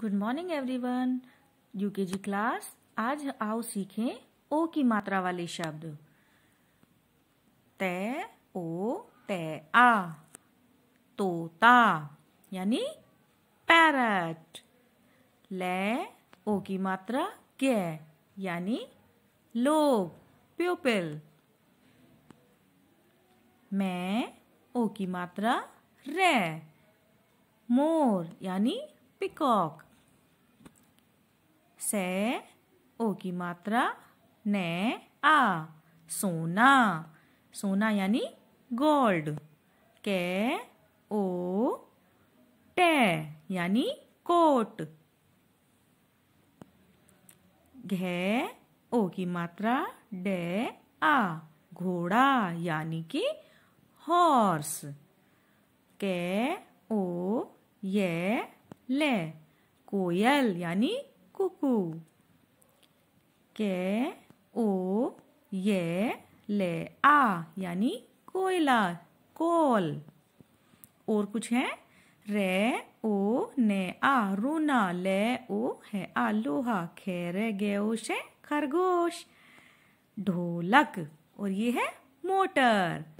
good morning everyone UKG class आज आओ सीखें ओ की मात्रा वाले शब्द तय ओ तय आ तोता यानी पैरट ले ओ की मात्रा के यानी लोग प्यूपिल मैं ओ की मात्रा रे मोर यानी पिकॉक से ओ की मात्रा ने आ सोना सोना यानी गोल्ड के ओ टे यानी कोट घे ओ की मात्रा डे आ घोड़ा यानी कि हॉर्स के ओ ये ले कोयल यानी कुकू के ओ ये ले आ यानी कोयला कोल और कुछ है रे ओ ने आ रूना ले ओ है आ लोहा खेरे गेश है खरगोश ढोलक और ये है मोटर